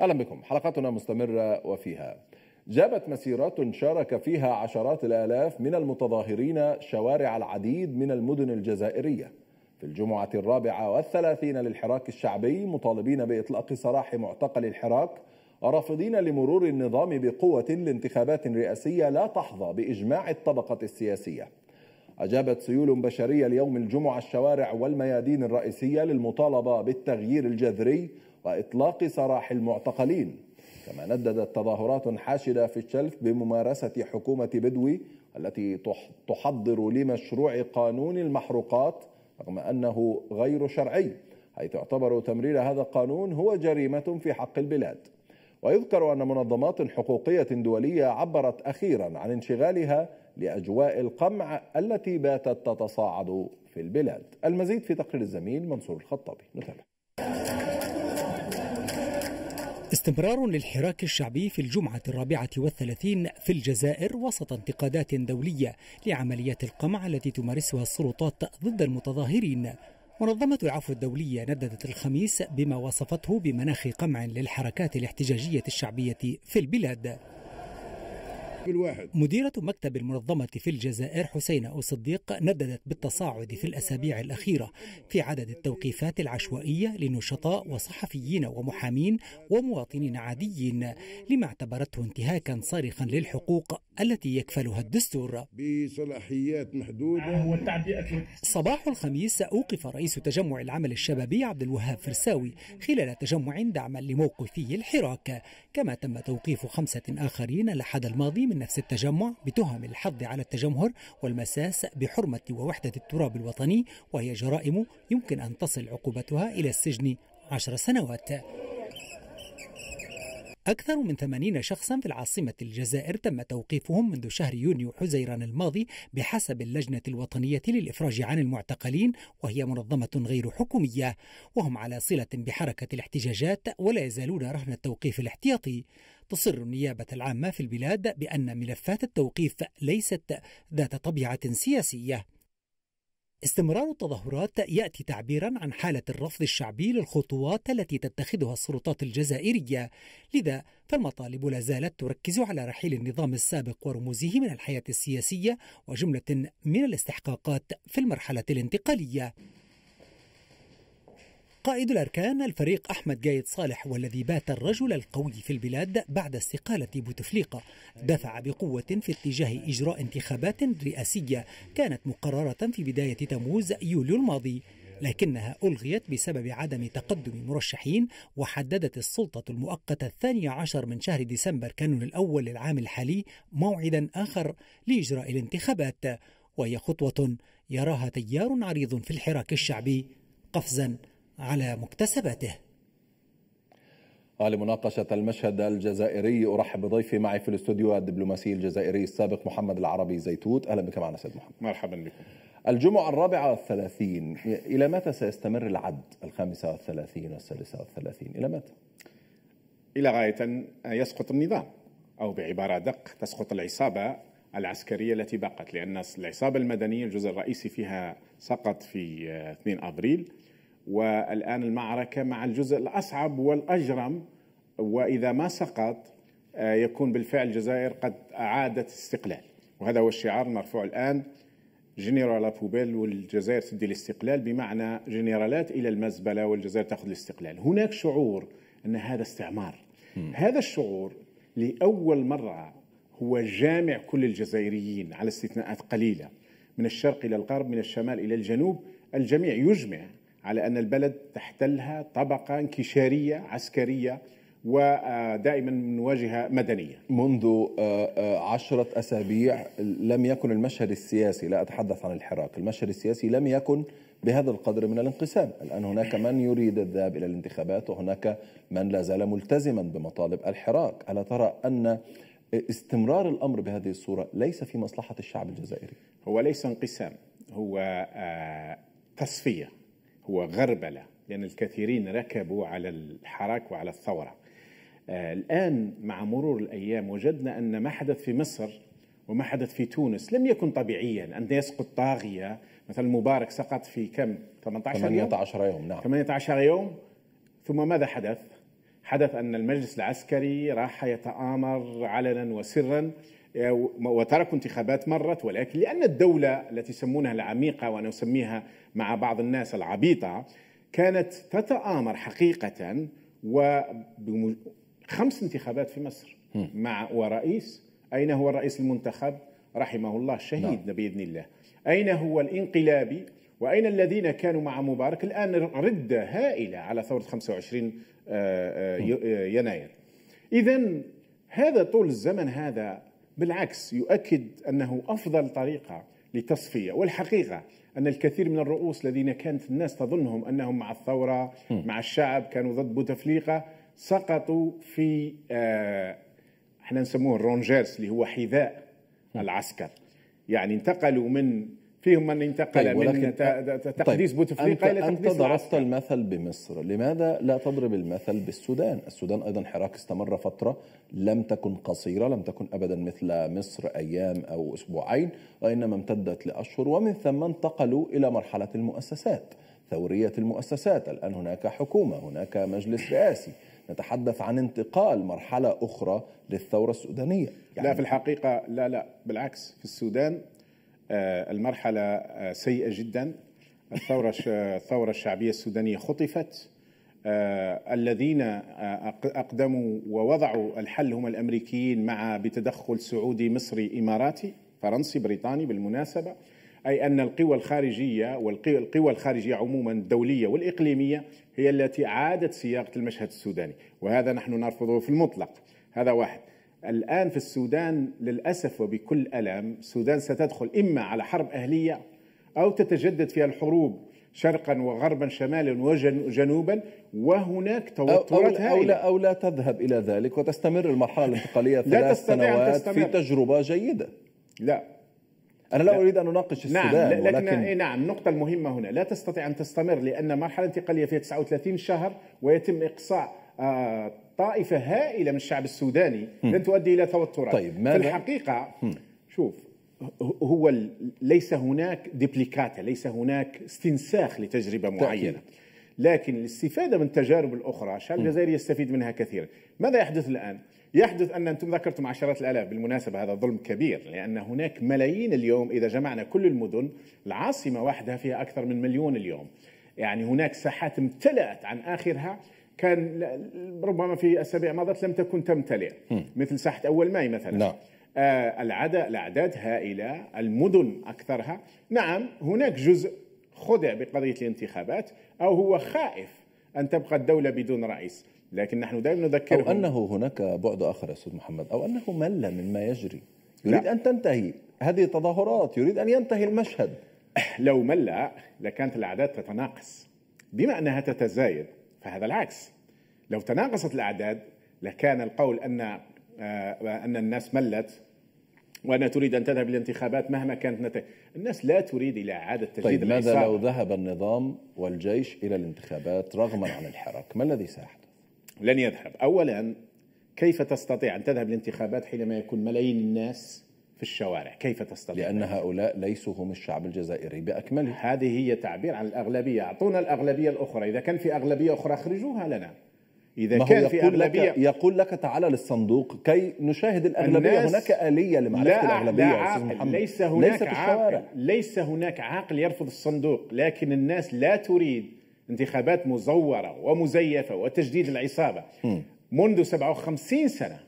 أهلا بكم حلقتنا مستمرة وفيها جابت مسيرات شارك فيها عشرات الآلاف من المتظاهرين شوارع العديد من المدن الجزائرية في الجمعة الرابعة والثلاثين للحراك الشعبي مطالبين بإطلاق سراح معتقل الحراك رافضين لمرور النظام بقوة لانتخابات رئاسية لا تحظى بإجماع الطبقة السياسية أجابت سيول بشرية اليوم الجمعة الشوارع والميادين الرئيسية للمطالبة بالتغيير الجذري وإطلاق سراح المعتقلين كما نددت تظاهرات حاشدة في الشلف بممارسة حكومة بدوي التي تحضر لمشروع قانون المحروقات رغم أنه غير شرعي حيث يعتبر تمرير هذا القانون هو جريمة في حق البلاد ويذكر أن منظمات حقوقية دولية عبرت أخيرا عن انشغالها لأجواء القمع التي باتت تتصاعد في البلاد المزيد في تقرير الزميل منصور الخطابي نتابع استمرار للحراك الشعبي في الجمعة الرابعة والثلاثين في الجزائر وسط انتقادات دولية لعمليات القمع التي تمارسها السلطات ضد المتظاهرين منظمة العفو الدولية نددت الخميس بما وصفته بمناخ قمع للحركات الاحتجاجية الشعبية في البلاد كل واحد مديرة مكتب المنظمة في الجزائر حسينة أو صديق نددت بالتصاعد في الأسابيع الأخيرة في عدد التوقيفات العشوائية لنشطاء وصحفيين ومحامين ومواطنين عاديين لما اعتبرته انتهاكا صارخا للحقوق التي يكفلها الدستور بصلاحيات محدودة صباح الخميس أوقف رئيس تجمع العمل الشبابي عبد الوهاب فرساوي خلال تجمع دعما لموقفي الحراك كما تم توقيف خمسة آخرين لحد الماضي من نفس التجمع بتهم الحض على التجمهر والمساس بحرمة ووحدة التراب الوطني وهي جرائم يمكن أن تصل عقوبتها إلى السجن عشر سنوات أكثر من 80 شخصا في العاصمة الجزائر تم توقيفهم منذ شهر يونيو حزيران الماضي بحسب اللجنة الوطنية للإفراج عن المعتقلين وهي منظمة غير حكومية وهم على صلة بحركة الاحتجاجات ولا يزالون رهن التوقيف الاحتياطي تصر النيابة العامة في البلاد بأن ملفات التوقيف ليست ذات طبيعة سياسية استمرار التظاهرات ياتي تعبيرا عن حاله الرفض الشعبي للخطوات التي تتخذها السلطات الجزائريه لذا فالمطالب لا زالت تركز على رحيل النظام السابق ورموزه من الحياه السياسيه وجمله من الاستحقاقات في المرحله الانتقاليه قائد الأركان الفريق أحمد جايد صالح والذي بات الرجل القوي في البلاد بعد استقالة بوتفليقة دفع بقوة في اتجاه إجراء انتخابات رئاسية كانت مقررة في بداية تموز يوليو الماضي لكنها ألغيت بسبب عدم تقدم مرشحين وحددت السلطة المؤقتة الثاني عشر من شهر ديسمبر كانون الأول للعام الحالي موعدا آخر لإجراء الانتخابات وهي خطوة يراها تيار عريض في الحراك الشعبي قفزا على مكتسباته لمناقشة المشهد الجزائري أرحب بضيفي معي في الاستوديو الدبلوماسي الجزائري السابق محمد العربي زيتوت أهلا بك معنا سيد محمد مرحبا بكم الجمعة الرابعة والثلاثين إلى متى سيستمر العد الخامسة والثلاثين والسادسة والثلاثين إلى متى؟ إلى غاية أن يسقط النظام أو بعبارة دق تسقط العصابة العسكرية التي بقت لأن العصابة المدنية الجزء الرئيسي فيها سقط في 2 أبريل والآن المعركة مع الجزء الأصعب والأجرم وإذا ما سقط آه، يكون بالفعل الجزائر قد أعادت استقلال وهذا هو الشعار المرفوع الآن جنرال بوبيل والجزائر تدي الاستقلال بمعنى جنرالات إلى المزبلة والجزائر تأخذ الاستقلال هناك شعور أن هذا استعمار م. هذا الشعور لأول مرة هو جامع كل الجزائريين على استثناءات قليلة من الشرق إلى الغرب من الشمال إلى الجنوب الجميع يجمع على أن البلد تحتلها طبقة انكشارية عسكرية ودائما من واجهة مدنية منذ آه، آه، عشرة أسابيع لم يكن المشهد السياسي لا أتحدث عن الحراك المشهد السياسي لم يكن بهذا القدر من الانقسام الآن هناك من يريد الذهاب إلى الانتخابات وهناك من لا زال ملتزما بمطالب الحراك ألا ترى أن استمرار الأمر بهذه الصورة ليس في مصلحة الشعب الجزائري هو ليس انقسام هو آه، تصفية هو غربلة لأن الكثيرين ركبوا على الحراك وعلى الثورة آه، الآن مع مرور الأيام وجدنا أن ما حدث في مصر وما حدث في تونس لم يكن طبيعيا أن يسقط طاغية مثلا مبارك سقط في كم 18 يوم 18 يوم نعم 18 يوم ثم ماذا حدث حدث أن المجلس العسكري راح يتآمر علنا وسرا آه، وتركوا انتخابات مرت ولكن لأن الدولة التي يسمونها العميقة وأنا أسميها مع بعض الناس العبيطة كانت تتآمر حقيقة وخمس انتخابات في مصر مع ورئيس أين هو الرئيس المنتخب رحمه الله شهيد نعم. بإذن الله أين هو الانقلابي وأين الذين كانوا مع مبارك الآن ردة هائلة على ثورة 25 آه، آه، آه، يناير إذا هذا طول الزمن هذا بالعكس يؤكد أنه أفضل طريقة لتصفية والحقيقة أن الكثير من الرؤوس الذين كانت الناس تظنهم أنهم مع الثورة مع الشعب كانوا ضد بوتفليقة سقطوا في احنا نسموه الرونجيرس اللي هو حذاء العسكر يعني انتقلوا من فيهم من انتقل طيب من تقديس طيب، بوتفليقه طيب الى تقديس انت ضربت المثل بمصر، لماذا لا تضرب المثل بالسودان؟ السودان ايضا حراك استمر فتره لم تكن قصيره، لم تكن ابدا مثل مصر ايام او اسبوعين، وانما امتدت لاشهر ومن ثم انتقلوا الى مرحله المؤسسات، ثوريه المؤسسات، الان هناك حكومه، هناك مجلس رئاسي، نتحدث عن انتقال مرحله اخرى للثوره السودانيه. يعني لا في الحقيقه لا لا بالعكس في السودان آه، المرحلة آه، سيئة جدا الثورة آه، الثورة الشعبية السودانية خطفت الذين أقدموا ووضعوا الحل هم الأمريكيين مع بتدخل سعودي مصري إماراتي فرنسي بريطاني بالمناسبة أي أن القوى الخارجية والقوى الخارجية عموما الدولية والإقليمية هي التي عادت صياغة المشهد السوداني وهذا نحن نرفضه في المطلق هذا واحد الآن في السودان للأسف وبكل ألم السودان ستدخل إما على حرب أهلية أو تتجدد فيها الحروب شرقا وغربا شمالا وجنوبا وهناك توترات هائله أو لا, أو لا تذهب إلى ذلك وتستمر المرحلة الانتقالية ثلاث سنوات تستمر. في تجربة جيدة لا أنا لا, لا. أريد أن أناقش نعم، السودان نعم لكن ولكن... إيه، نعم النقطة المهمة هنا لا تستطيع أن تستمر لأن مرحلة انتقالية فيها 39 شهر ويتم إقصاء آه طائفه هائله من الشعب السوداني لن تؤدي الى توترات طيب ماذا؟ في الحقيقه شوف هو ليس هناك ديبليكاتا ليس هناك استنساخ لتجربه معينه طيب. لكن الاستفاده من التجارب الاخرى الشعب الجزائري يستفيد منها كثيرا ماذا يحدث الان يحدث ان انتم ذكرتم عشرات الالاف بالمناسبه هذا ظلم كبير لان هناك ملايين اليوم اذا جمعنا كل المدن العاصمه وحدها فيها اكثر من مليون اليوم يعني هناك ساحات امتلأت عن اخرها كان ربما في الاسابيع الماضيه لم تكن تمتلئ مثل ساحه اول ماي مثلا نعم آه العدد الاعداد هائله المدن اكثرها نعم هناك جزء خدع بقضيه الانتخابات او هو خائف ان تبقى الدوله بدون رئيس لكن نحن دائما نذكر أو أنه هناك بعد آخر أستاذ محمد أو أنه مل مما يجري يريد لا. أن تنتهي هذه التظاهرات يريد أن ينتهي المشهد لو مل لكانت الأعداد تتناقص بما أنها تتزايد فهذا العكس لو تناقصت الأعداد لكان القول أن آه، أن الناس ملت وأنها تريد أن تذهب للانتخابات مهما كانت نتائج الناس لا تريد إلى إعادة تجديد طيب ماذا لو ذهب النظام والجيش إلى الانتخابات رغما عن الحراك ما الذي سيحدث؟ لن يذهب أولا كيف تستطيع أن تذهب للانتخابات حينما يكون ملايين الناس في الشوارع كيف تستطيع لأن هؤلاء ليسوا هم الشعب الجزائري بأكمله هذه هي تعبير عن الأغلبية أعطونا الأغلبية الأخرى إذا كان في أغلبية أخرى اخرجوها لنا إذا ما كان في أغلبية لك يقول لك تعال للصندوق كي نشاهد الأغلبية هناك آلية لمعرفة لا الأغلبية لا عاقل محمد. ليس هناك ليس عاقل ليس هناك عاقل يرفض الصندوق لكن الناس لا تريد انتخابات مزورة ومزيفة وتجديد العصابة م. منذ 57 سنة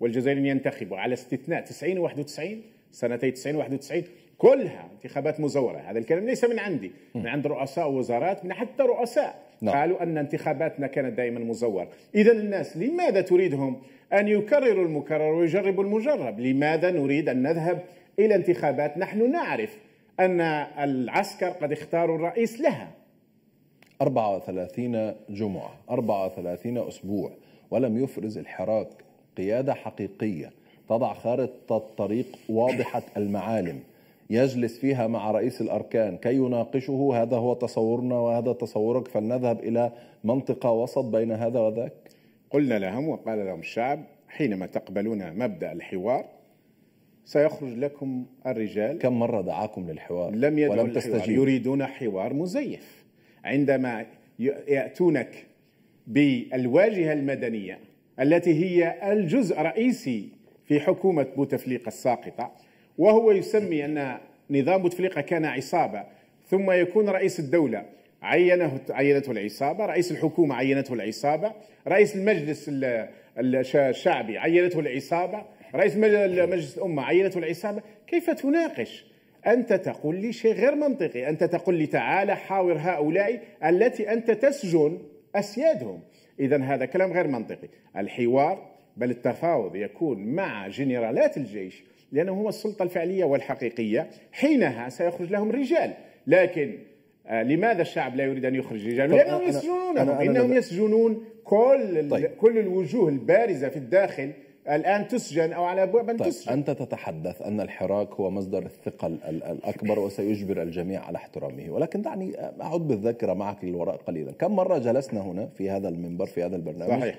والجزائريين ينتخبوا على استثناء 90 و 91 سنتي 90 و 91 كلها انتخابات مزوره هذا الكلام ليس من عندي من عند رؤساء وزارات من حتى رؤساء نعم. قالوا ان انتخاباتنا كانت دائما مزور اذا الناس لماذا تريدهم ان يكرروا المكرر ويجربوا المجرب لماذا نريد ان نذهب الى انتخابات نحن نعرف ان العسكر قد اختاروا الرئيس لها 34 جمعه 34 اسبوع ولم يفرز الحراك قيادة حقيقية تضع خارطة طريق واضحة المعالم يجلس فيها مع رئيس الأركان كي يناقشه هذا هو تصورنا وهذا تصورك فلنذهب إلى منطقة وسط بين هذا وذاك قلنا لهم وقال لهم الشعب حينما تقبلون مبدأ الحوار سيخرج لكم الرجال كم مرة دعاكم للحوار لم يدعوا ولم تستجيب يريدون حوار مزيف عندما يأتونك بالواجهة المدنية التي هي الجزء الرئيسي في حكومة بوتفليقة الساقطة وهو يسمي أن نظام بوتفليقة كان عصابة ثم يكون رئيس الدولة عينه عينته العصابة رئيس الحكومة عينته العصابة رئيس المجلس الشعبي عينته العصابة رئيس مجلس الأمة عينته العصابة كيف تناقش أنت تقول لي شيء غير منطقي أنت تقول لي تعال حاور هؤلاء التي أنت تسجن أسيادهم إذا هذا كلام غير منطقي الحوار بل التفاوض يكون مع جنرالات الجيش لأنه هو السلطة الفعلية والحقيقية حينها سيخرج لهم رجال لكن آه، لماذا الشعب لا يريد ان يخرج رجال لانهم يسجنون انهم يسجنون كل طيب. كل الوجوه البارزه في الداخل الان تسجن او على ابواب ان طيب تسجن انت تتحدث ان الحراك هو مصدر الثقل الاكبر وسيجبر الجميع على احترامه ولكن دعني اعود بالذاكره معك للوراء قليلا كم مره جلسنا هنا في هذا المنبر في هذا البرنامج صحيح.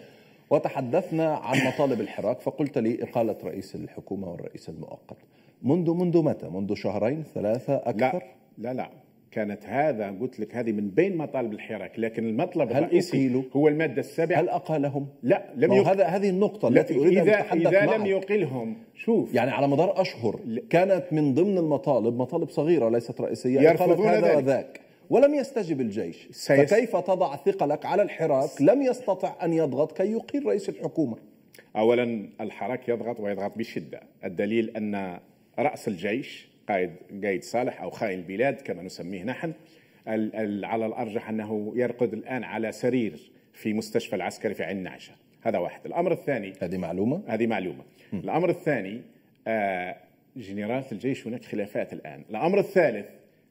وتحدثنا عن مطالب الحراك فقلت لي اقاله رئيس الحكومه والرئيس المؤقت منذ منذ متى منذ شهرين ثلاثه اكثر لا لا لا كانت هذا قلت لك هذه من بين مطالب الحراك لكن المطلب الرئيسي هو الماده السابعه هل اقالهم؟ لا لم يقل هذا هذه النقطه التي اريد ان اتحدث اذا معك. لم يقلهم شوف يعني على مدار اشهر كانت من ضمن المطالب مطالب صغيره ليست رئيسيه يرفضون هذا ذلك. وذاك ولم يستجب الجيش سيست... فكيف تضع ثقلك على الحراك لم يستطع ان يضغط كي يقيل رئيس الحكومه اولا الحراك يضغط ويضغط بشده الدليل ان راس الجيش القائد قايد صالح أو خائن البلاد كما نسميه نحن على الأرجح أنه يرقد الآن على سرير في مستشفى العسكري في عين نعشة هذا واحد الأمر الثاني هذه معلومة؟ هذه معلومة م. الأمر الثاني آه، جنرالات الجيش هناك خلافات الآن الأمر الثالث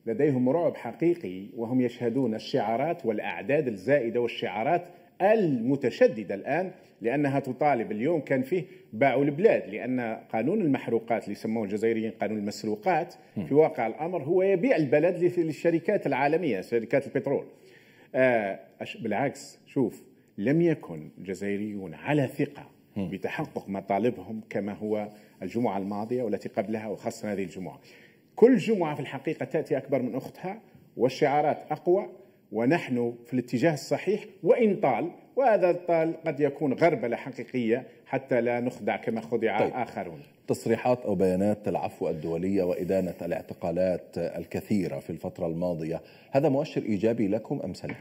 لديهم رعب حقيقي وهم يشهدون الشعارات والأعداد الزائدة والشعارات المتشدده الان لانها تطالب اليوم كان فيه باعوا البلاد لان قانون المحروقات اللي يسموه الجزائريين قانون المسروقات في واقع الامر هو يبيع البلد للشركات العالميه شركات البترول آه بالعكس شوف لم يكن الجزائريون على ثقه بتحقق مطالبهم كما هو الجمعه الماضيه والتي قبلها وخاصه هذه الجمعه كل جمعه في الحقيقه تاتي اكبر من اختها والشعارات اقوى ونحن في الاتجاه الصحيح وإن طال وهذا الطال قد يكون غربلة حقيقية حتى لا نخدع كما خدع طيب. آخرون تصريحات أو بيانات العفو الدولية وإدانة الاعتقالات الكثيرة في الفترة الماضية هذا مؤشر إيجابي لكم أم سلبي؟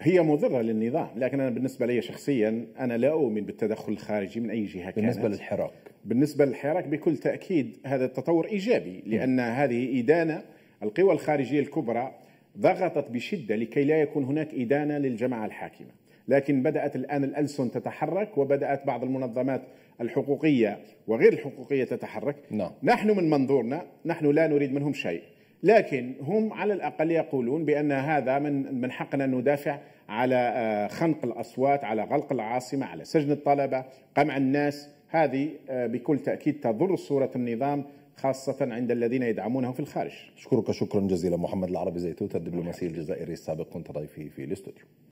هي مضرة للنظام لكن أنا بالنسبة لي شخصيا أنا لا أؤمن بالتدخل الخارجي من أي جهة بالنسبة كانت. للحراك بالنسبة للحراك بكل تأكيد هذا التطور إيجابي لأن م. هذه إدانة القوى الخارجية الكبرى ضغطت بشدة لكي لا يكون هناك إدانة للجماعة الحاكمة لكن بدأت الآن الألسن تتحرك وبدأت بعض المنظمات الحقوقية وغير الحقوقية تتحرك no. نعم. نحن من منظورنا نحن لا نريد منهم شيء لكن هم على الأقل يقولون بأن هذا من, من حقنا أن ندافع على آه، خنق الأصوات على غلق العاصمة على سجن الطلبة قمع الناس هذه آه، بكل تأكيد تضر صورة النظام خاصة عند الذين يدعمونه في الخارج أشكرك شكرا جزيلا محمد العربي زيتوت الدبلوماسي الجزائري السابق كنت ضيفي في الاستوديو